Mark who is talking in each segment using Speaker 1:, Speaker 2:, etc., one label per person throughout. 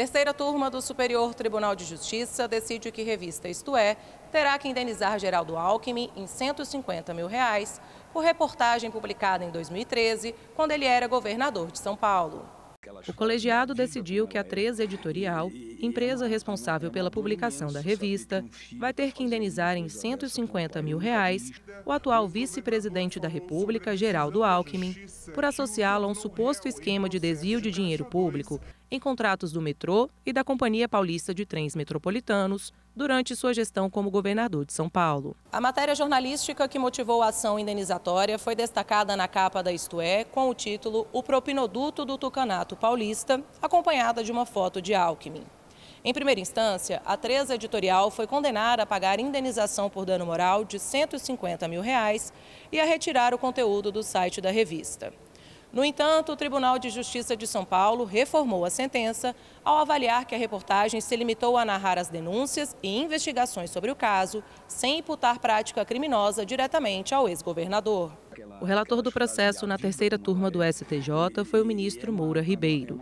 Speaker 1: Terceira turma do Superior Tribunal de Justiça decide que revista Isto É terá que indenizar Geraldo Alckmin em 150 mil reais por reportagem publicada em 2013, quando ele era governador de São Paulo o colegiado decidiu que a 13 Editorial, empresa responsável pela publicação da revista, vai ter que indenizar em 150 mil reais o atual vice-presidente da República, Geraldo Alckmin, por associá-lo a um suposto esquema de desvio de dinheiro público em contratos do metrô e da Companhia Paulista de Trens Metropolitanos, durante sua gestão como governador de São Paulo. A matéria jornalística que motivou a ação indenizatória foi destacada na capa da Isto É, com o título O Propinoduto do Tucanato Paulista, acompanhada de uma foto de Alckmin. Em primeira instância, a 3 editorial foi condenada a pagar indenização por dano moral de 150 mil reais e a retirar o conteúdo do site da revista. No entanto, o Tribunal de Justiça de São Paulo reformou a sentença ao avaliar que a reportagem se limitou a narrar as denúncias e investigações sobre o caso, sem imputar prática criminosa diretamente ao ex-governador. O relator do processo na terceira turma do STJ foi o ministro Moura Ribeiro.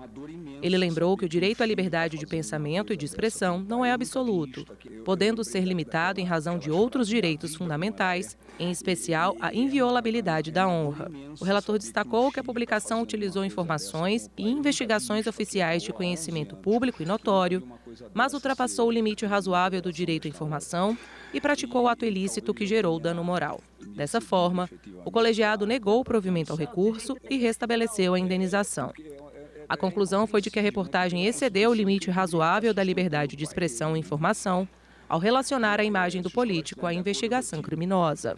Speaker 1: Ele lembrou que o direito à liberdade de pensamento e de expressão não é absoluto, podendo ser limitado em razão de outros direitos fundamentais, em especial a inviolabilidade da honra. O relator destacou que a publicação utilizou informações e investigações oficiais de conhecimento público e notório, mas ultrapassou o limite razoável do direito à informação e praticou ato ilícito que gerou dano moral. Dessa forma, o colegiado negou o provimento ao recurso e restabeleceu a indenização. A conclusão foi de que a reportagem excedeu o limite razoável da liberdade de expressão e informação ao relacionar a imagem do político à investigação criminosa.